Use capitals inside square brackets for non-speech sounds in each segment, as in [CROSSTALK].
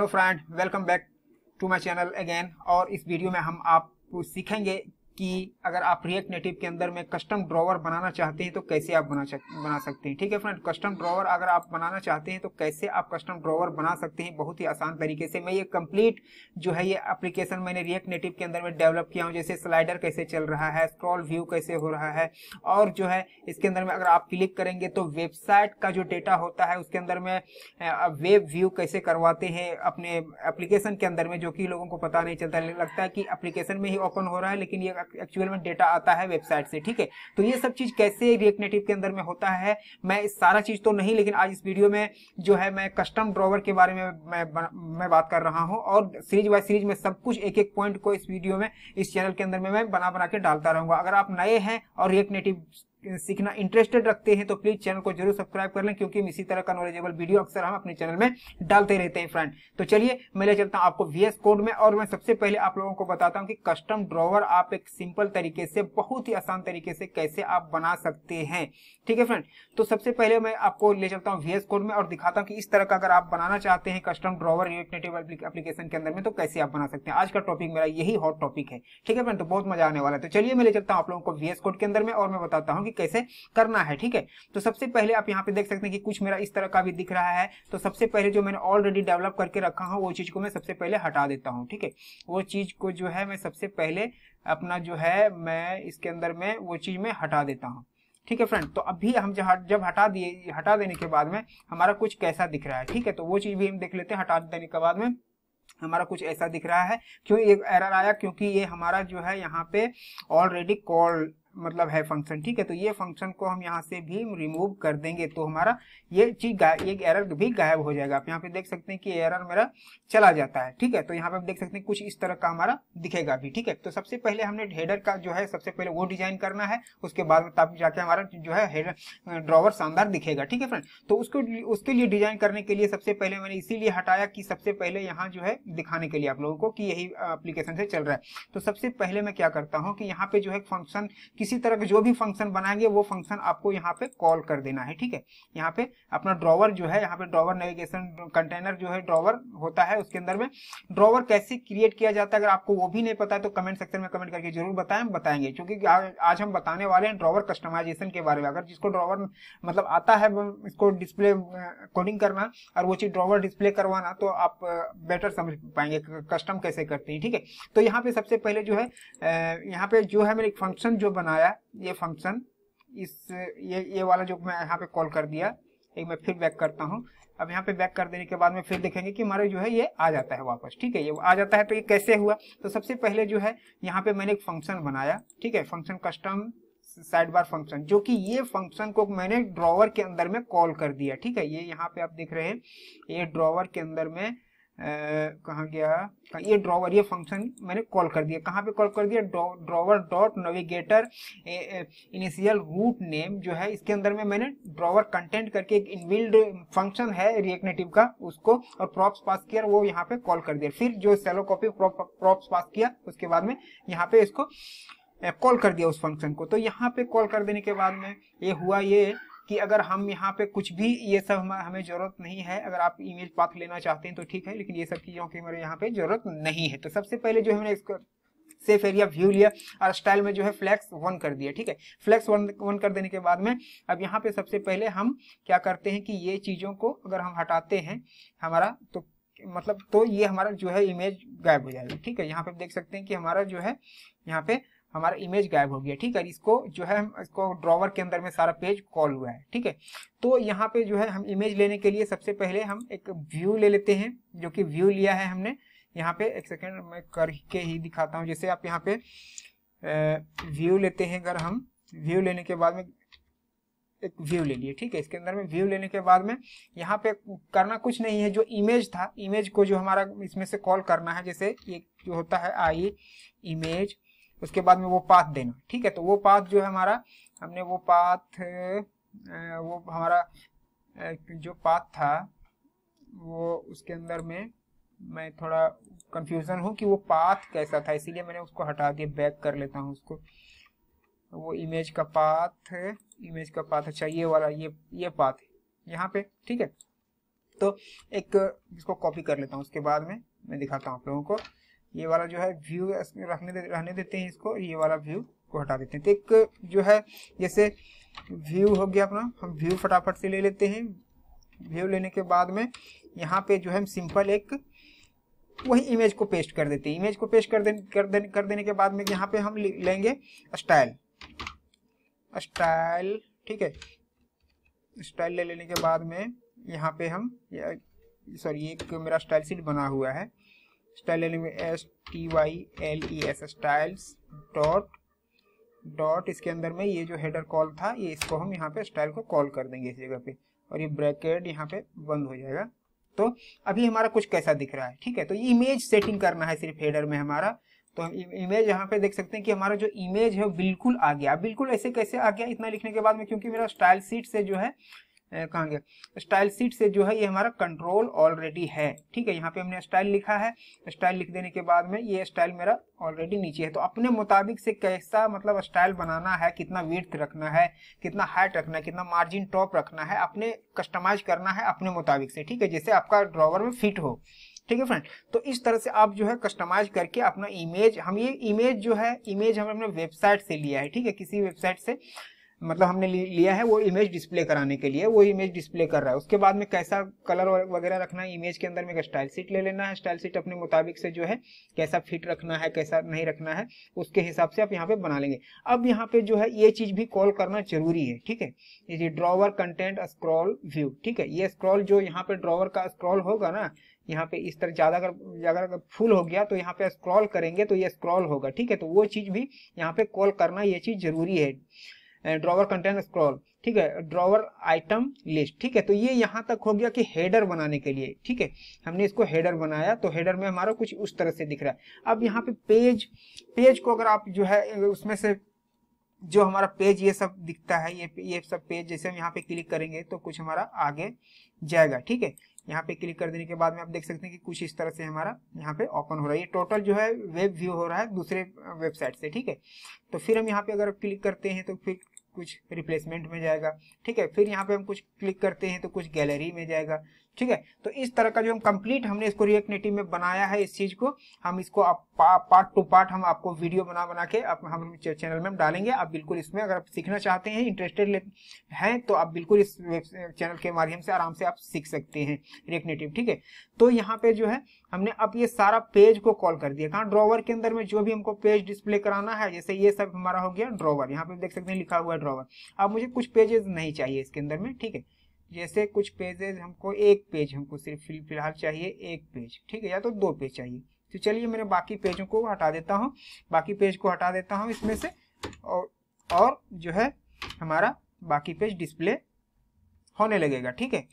hello friend welcome back to my channel again और इस video में हम आप सीखेंगे कि अगर आप रिएक्ट नेटिव के अंदर में कस्टम ड्रॉवर बनाना चाहते हैं तो कैसे आप बना बना सकते हैं ठीक है फ्रेंड कस्टम ड्रॉवर अगर आप बनाना चाहते हैं तो कैसे आप कस्टम ड्रॉवर बना सकते हैं बहुत ही आसान तरीके से मैं ये कंप्लीट जो है ये एप्लीकेशन मैंने रिएक्ट नेटिव के अंदर में डेवलप किया हूँ जैसे स्लाइडर कैसे चल रहा है स्क्रॉल व्यू कैसे हो रहा है और जो है इसके अंदर में अगर आप क्लिक करेंगे तो वेबसाइट का जो डेटा होता है उसके अंदर में वेब व्यू कैसे करवाते हैं अपने एप्लीकेशन के अंदर में जो कि लोगों को पता नहीं चलता लगता है कि एप्लीकेशन में ही ओपन हो रहा है लेकिन ये एक्चुअल में डेटा आता है वेबसाइट से ठीक है तो ये सब चीज कैसे रिएक्ट नेटिव के अंदर में होता है मैं इस सारा चीज तो नहीं लेकिन आज इस वीडियो में जो है मैं कस्टम ड्रॉवर के बारे में मैं मैं बात कर रहा हूँ और सीरीज बाय सीरीज में सब कुछ एक एक पॉइंट को इस वीडियो में इस चैनल के अंदर में मैं बना बना के डालता रहूंगा अगर आप नए हैं और रिएक्ट नेटिव सीखना इंटरेस्टेड रखते हैं तो प्लीज चैनल को जरूर सब्सक्राइब कर लें क्योंकि इसी तरह का नॉलेजेबल वीडियो अक्सर हम अपने चैनल में डालते रहते हैं फ्रेंड तो चलिए मैं ले चलता हूँ आपको वीएस कोड में और मैं सबसे पहले आप लोगों को बताता हूँ कि कस्टम ड्रॉवर आप एक सिंपल तरीके से बहुत ही आसान तरीके से कैसे आप बना सकते हैं ठीक है फ्रेंड तो सबसे पहले मैं आपको ले चलता हूँ वीएस कोड में और दिखाता हूँ कि इस तरह का अगर आप बनाना चाहते हैं कस्टम ड्रॉवर नेटिव एप्लीकेशन के अंदर में तो कैसे आप बना सकते हैं आज का टॉपिक मेरा यही हॉट टॉपिक है ठीक है फ्रेंड तो बहुत मजा आने वाला है तो चलिए मैं ले चलता हूँ आप लोगों को वीएस कोड के अंदर में और मैं बताता हूँ कि कैसे करना है ठीक है तो सबसे पहले आप यहाँ पे देख सकते हैं कि कुछ मेरा इस तरह का भी दिख रहा है तो सबसे पहले जो मैंने ऑलरेडी डेवलप करके रखा हूँ वो चीज़ को मैं सबसे पहले हटा देता हूँ ठीक है वो चीज़ को जो है मैं सबसे पहले अपना जो है मैं इसके अंदर में वो चीज़ में हटा देता हूँ ठीक है फ्रेंड तो अभी हम जब जब हटा दिए हटा देने के बाद में हमारा कुछ कैसा दिख रहा है ठीक है तो वो चीज़ भी हम देख लेते हैं हटा देने के बाद में हमारा कुछ ऐसा दिख रहा है क्यों एक एरर आया क्योंकि ये हमारा जो है यहाँ पे ऑलरेडी कॉल मतलब है फंक्शन ठीक है तो ये फंक्शन को हम यहाँ से भी रिमूव कर देंगे तो हमारा ये चीज ये एरर भी गायब हो जाएगा आप यहाँ पे देख सकते हैं कि एरर मेरा चला जाता है ठीक है तो यहाँ पे आप देख सकते हैं कुछ इस तरह का हमारा दिखेगा भी ठीक है तो सबसे पहले हमने हेडर का जो है सबसे पहले वो डिजाइन करना है उसके बाद में तब जाके हमारा जो है ड्रॉवर शानदार दिखेगा ठीक है फ्रेंड तो उसको उसके लिए डिजाइन करने के लिए सबसे पहले मैंने इसीलिए हटाया कि सबसे पहले यहाँ जो है दिखाने के लिए आप लोगों को कि यही अप्लीकेशन से चल रहा है तो सबसे पहले मैं क्या करता हूँ कि यहाँ पे जो है फंक्शन किस इसी तरह के जो भी फंक्शन बनाएंगे वो फंक्शन आपको यहाँ पे कॉल कर देना है ठीक है यहाँ पे अपना ड्रॉवर जो है यहाँ पे ड्रॉवर नेविगेशन कंटेनर जो है ड्रॉवर होता है उसके अंदर में ड्रॉवर कैसे क्रिएट किया जाता है अगर आपको वो भी नहीं पता है तो कमेंट सेक्शन में कमेंट करके जरूर बताएं बताएंगे क्योंकि आज हम बताने वाले हैं ड्रॉवर कस्टमाइजेशन के बारे में अगर जिसको ड्रॉवर मतलब आता है इसको डिस्प्ले कोडिंग करना और वो चीज ड्रॉवर डिस्प्ले करवाना तो आप बेटर समझ पाएंगे कस्टम कैसे करते हैं ठीक है तो यहाँ पे सबसे पहले जो है यहाँ पे जो है मेरे फंक्शन जो बना बनाया ये फंक्शन इस ये ये वाला जो मैं यहाँ पे कॉल कर दिया एक मैं फिर बैक करता हूँ अब यहाँ पे बैक कर देने के बाद में फिर देखेंगे कि हमारे जो है ये आ जाता है वापस ठीक है ये आ जाता है तो ये कैसे हुआ तो सबसे पहले जो है यहाँ पे मैंने एक फंक्शन बनाया ठीक है function custom sidebar function जो कि ये फंक्शन को मैंने ड्रॉवर के अंदर में कॉल कर दिया ठीक है ये यहाँ पे आप देख रहे हैं ये ड्रॉवर के अंदर में कहा गया ये ड्रॉवर ये फंक्शन मैंने कॉल कर दिया कहाँ पे कॉल कर दिया drawer dot navigator initial route name जो है इसके अंदर में मैंने ड्रॉवर कंटेंट करके एक इनबिल्ड फंक्शन है रिएक्टिव का उसको और प्रॉप्स पास किया वो यहाँ पे कॉल कर दिया फिर जो सेलो कॉपी प्रॉप्स पास किया उसके बाद में यहाँ पे इसको कॉल कर दिया उस फंक्शन को तो यहाँ पे कॉल कर देने के बाद में ये हुआ ये कि अगर हम यहाँ पे कुछ भी ये सब हमें जरूरत नहीं है अगर आप इमेज पाथ लेना चाहते हैं तो ठीक है लेकिन ये सब चीज़ों की हमारे यहाँ पे जरूरत नहीं है तो सबसे पहले जो हमने इसको सेफ एरिया व्यू लिया और स्टाइल में जो है फ्लैक्स वन कर दिया ठीक है फ्लैक्स वन वन कर देने के बाद में अब यहाँ पे सबसे पहले हम क्या करते हैं कि ये चीज़ों को अगर हम हटाते हैं हमारा तो मतलब तो ये हमारा जो है इमेज गायब हो जाएगा ठीक है यहाँ पे देख सकते हैं कि हमारा जो है यहाँ पे हमारा इमेज गायब हो गया ठीक है इसको जो है हम इसको ड्रॉवर के अंदर में सारा पेज कॉल हुआ है ठीक है तो यहाँ पे जो है हम इमेज लेने के लिए सबसे पहले हम एक व्यू ले लेते हैं जो कि व्यू लिया है हमने यहाँ पे एक सेकेंड मैं करके ही दिखाता हूँ जैसे आप यहाँ पे व्यू लेते हैं अगर हम व्यू लेने के बाद में एक व्यू ले लिए ठीक है इसके अंदर में व्यू लेने के बाद में यहाँ पे करना कुछ नहीं है जो इमेज था इमेज को जो हमारा इसमें से कॉल करना है जैसे ये जो होता है आई इमेज उसके बाद में वो पाथ देना ठीक है तो वो पाथ जो है हमारा हमने वो पाथ वो हमारा जो पाथ था वो उसके अंदर में मैं थोड़ा कंफ्यूजन हूँ कि वो पाथ कैसा था इसीलिए मैंने उसको हटा के बैक कर लेता हूँ उसको वो इमेज का पाथ इमेज का पाथ अच्छा ये वाला ये ये पाथ है यहाँ पे ठीक है तो एक इसको कॉपी कर लेता हूँ उसके बाद में मैं दिखाता हूँ आप लोगों को ये वाला जो है व्यू रखने दे, रहने देते हैं इसको ये वाला व्यू को हटा देते हैं तो एक जो है जैसे व्यू हो गया अपना हम व्यू फटाफट से ले लेते हैं व्यू लेने के बाद में यहाँ पे जो है हम सिंपल एक वही इमेज को पेस्ट कर देते हैं इमेज को पेस्ट कर दे कर दे, कर देने के बाद में यहाँ पे हम लेंगे स्टाइल स्टाइल ठीक है स्टाइल ले लेने के बाद में यहाँ पे हम सॉरी एक मेरा स्टाइल सीट बना हुआ है style element S T Y L E S styles dot dot इसके अंदर में ये जो हेडर कॉल था ये इसको हम यहाँ पे स्टाइल को कॉल कर देंगे इस जगह पे और ये ब्रैकेट यहाँ पे बंद हो जाएगा तो अभी हमारा कुछ कैसा दिख रहा है ठीक है तो ये इमेज सेटिंग करना है सिर्फ हेडर में हमारा तो हम इमेज यहाँ पे देख सकते हैं कि हमारा जो इमेज है बिल्कुल आ गया बिल्कुल ऐसे कैसे आ गया इतना लिखने के बाद में क्योंकि मेरा स्टाइल सीट से जो है कहाँगे स्टाइल सीट से जो है ये हमारा कंट्रोल ऑलरेडी है ठीक है यहाँ पे हमने स्टाइल लिखा है स्टाइल लिख देने के बाद में ये स्टाइल मेरा ऑलरेडी नीचे है तो अपने मुताबिक से कैसा मतलब स्टाइल बनाना है कितना वीर्थ रखना है कितना हाइट रखना है कितना मार्जिन टॉप रखना है अपने कस्टमाइज करना है अपने मुताबिक से ठीक है जैसे आपका ड्रॉवर में फिट हो ठीक है फ्रेंड तो इस तरह से आप जो है कस्टमाइज करके अपना इमेज हम ये इमेज जो है इमेज हमने अपने वेबसाइट से लिया है ठीक है किसी वेबसाइट से मतलब हमने लिया है वो इमेज डिस्प्ले कराने के लिए वो इमेज डिस्प्ले कर रहा है उसके बाद में कैसा कलर वगैरह रखना है इमेज के अंदर में एक स्टाइल सीट ले लेना है स्टाइल सीट अपने मुताबिक से जो है कैसा फिट रखना है कैसा नहीं रखना है उसके हिसाब से आप यहाँ पे बना लेंगे अब यहाँ पे जो है ये चीज भी कॉल करना जरूरी है ठीक है ये ड्रॉवर कंटेंट स्क्रॉल व्यू ठीक है ये स्क्रॉल जो यहाँ पे ड्रॉवर का स्क्रॉल होगा ना यहाँ पे इस तरह ज्यादा अगर अगर फुल हो गया तो यहाँ पे स्क्रॉल करेंगे तो ये स्क्रॉल होगा ठीक है तो वो चीज भी यहाँ पे कॉल करना ये चीज जरूरी है ड्रॉवर कंटेंट स्क्रॉल ठीक है ड्रॉवर आइटम लिस्ट ठीक है तो ये यहाँ तक हो गया कि हेडर बनाने के लिए ठीक है हमने इसको हेडर बनाया तो हेडर में हमारा कुछ उस तरह से दिख रहा है अब यहाँ पे पेज पेज को अगर आप जो है उसमें से जो हमारा पेज ये सब दिखता है ये ये सब पेज जैसे हम यहाँ पे क्लिक करेंगे तो कुछ हमारा आगे जाएगा ठीक है यहाँ पे क्लिक कर देने के बाद में आप देख सकते हैं कि कुछ इस तरह से हमारा यहाँ पे ओपन हो रहा है ये टोटल जो है वेब व्यू हो रहा है दूसरे वेबसाइट से ठीक है तो फिर हम यहाँ पे अगर क्लिक करते हैं तो फिर कुछ रिप्लेसमेंट में जाएगा ठीक है फिर यहाँ पे हम कुछ क्लिक करते हैं तो कुछ गैलरी में जाएगा ठीक है तो इस तरह का जो हम कंप्लीट हमने इसको रिएक्ट नेटिव में बनाया है इस चीज को हम इसको आप पा, पार्ट टू पार्ट हम आपको वीडियो बना बना के आप हम चैनल में हम डालेंगे आप बिल्कुल इसमें अगर आप सीखना चाहते हैं इंटरेस्टेड हैं तो आप बिल्कुल इस चैनल के माध्यम से आराम से आप सीख सकते हैं रिएक्ट नेटिव ठीक है तो यहाँ पे जो है हमने अब ये सारा पेज को कॉल कर दिया कहा ड्रॉवर के अंदर में जो भी हमको पेज डिस्प्ले कराना है जैसे ये सब हमारा हो गया ड्रॉवर यहाँ पे देख सकते हैं लिखा हुआ ड्रा हुआ अब मुझे कुछ पेजेस नहीं चाहिए इसके अंदर में ठीक है जैसे कुछ पेजेस हमको एक पेज हमको सिर्फ फिलहाल चाहिए एक पेज ठीक है या तो दो पेज चाहिए तो चलिए मैंने बाकी पेजों को हटा देता हूँ बाकी पेज को हटा देता हूँ इसमें से और और जो है हमारा बाकी पेज डिस्प्ले होने लगेगा ठीक है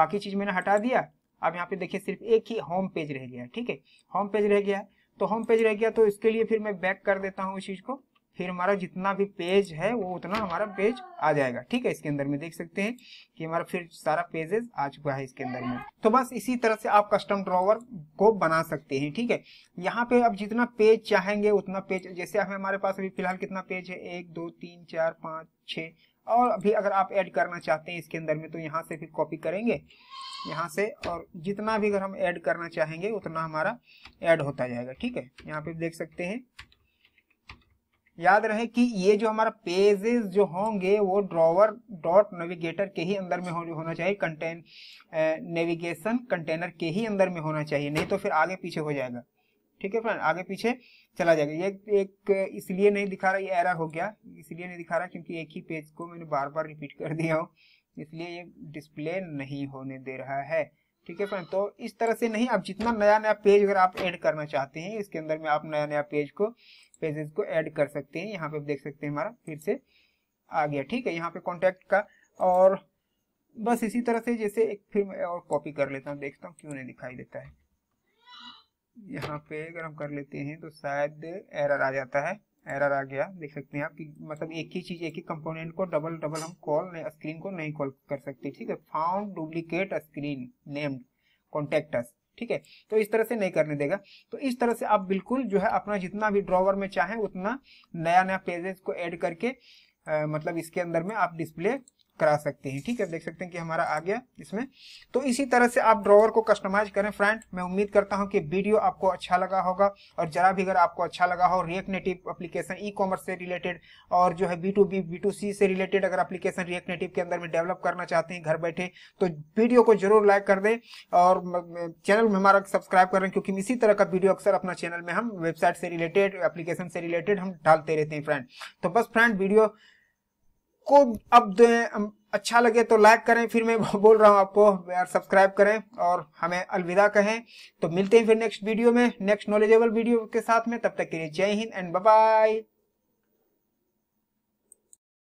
बाकी चीज़ मैंने हटा दिया अब यहाँ पे देखिए सिर्फ एक ही होम पेज रह गया ठीक है होम पेज रह गया तो होम पेज रह गया तो इसके लिए फिर मैं बैक कर देता हूँ उस चीज़ को फिर हमारा जितना भी पेज है वो उतना हमारा पेज आ जाएगा ठीक है इसके अंदर में देख सकते हैं कि हमारा फिर सारा पेजेस आ चुका है इसके अंदर में तो बस इसी तरह से आप कस्टम ड्रॉवर को बना सकते हैं ठीक है यहाँ पे आप जितना पेज चाहेंगे उतना पेज जैसे हमारे पास अभी फिलहाल कितना पेज है एक दो तीन चार पाँच छः और अभी अगर आप ऐड करना चाहते हैं इसके अंदर में तो यहाँ से फिर कॉपी करेंगे यहाँ से और जितना भी अगर हम ऐड करना चाहेंगे उतना हमारा ऐड होता जाएगा ठीक है यहाँ पे देख सकते हैं याद रहे कि ये जो हमारा पेजेस जो होंगे वो ड्रॉवर डॉट नेविगेटर के ही अंदर में हो, होना चाहिए कंटेन नेविगेशन कंटेनर के ही अंदर में होना चाहिए नहीं तो फिर आगे पीछे हो जाएगा ठीक है फ्रेंड आगे पीछे चला जाएगा ये एक इसलिए नहीं दिखा रहा ये एरर हो गया इसलिए नहीं दिखा रहा क्योंकि एक ही पेज को मैंने बार बार रिपीट कर दिया हूँ इसलिए ये डिस्प्ले नहीं होने दे रहा है ठीक है फ्रेंड तो इस तरह से नहीं आप जितना नया नया पेज अगर आप ऐड करना चाहते हैं इसके अंदर में आप नया नया पेज को पेजेस को ऐड कर सकते हैं यहाँ पे देख सकते हैं हमारा फिर से आ गया ठीक है यहाँ पे कॉन्टैक्ट का और बस इसी तरह से जैसे एक फिर मैं और कॉपी कर लेता हूँ देखता हूँ क्यों नहीं दिखाई देता है यहाँ पे अगर हम कर लेते हैं तो शायद एरर आ जाता है एरर आ गया देख सकते हैं आप कि मतलब एक ही चीज एक ही कंपोनेंट को डबल डबल हम कॉल स्क्रीन को नहीं कॉल कर सकते ठीक है found duplicate screen named contacts ठीक है तो इस तरह से नहीं करने देगा तो इस तरह से आप बिल्कुल जो है अपना जितना भी ड्रॉवर में चाहें उतना नया नया पेजेस को ऐड करके आ, मतलब इसके अंदर में आप डिस्प्ले करा सकते हैं ठीक है देख सकते हैं कि हमारा आ गया इसमें तो इसी तरह से आप ड्रॉवर को कस्टमाइज करें फ्रेंड मैं उम्मीद करता हूं कि वीडियो आपको अच्छा लगा होगा और जरा भी अगर आपको अच्छा लगा हो react native application e commerce से रिलेटेड और जो है B to B B to C से रिलेटेड अगर एप्लीकेशन रिएक्ट नेटिव के अंदर में डेवलप करना चाहते हैं घर बैठे तो वीडियो को जरूर लाइक कर दें और चैनल में हमारा सब्सक्राइब करें क्योंकि इसी तरह का वीडियो अक्सर अपना चैनल में हम वेबसाइट से रिलेटेड एप्लीकेशन से रिलेटेड हम डालते रहते हैं फ्रेंड तो बस फ्रेंड वीडियो आपको अब अच्छा लगे तो लाइक करें फिर मैं [LAUGHS] बोल रहा हूँ आपको यार सब्सक्राइब करें और हमें अलविदा कहें तो मिलते हैं फिर नेक्स्ट वीडियो में नेक्स्ट नॉलेजेबल वीडियो के साथ में तब तक के लिए जय हिंद एंड बाय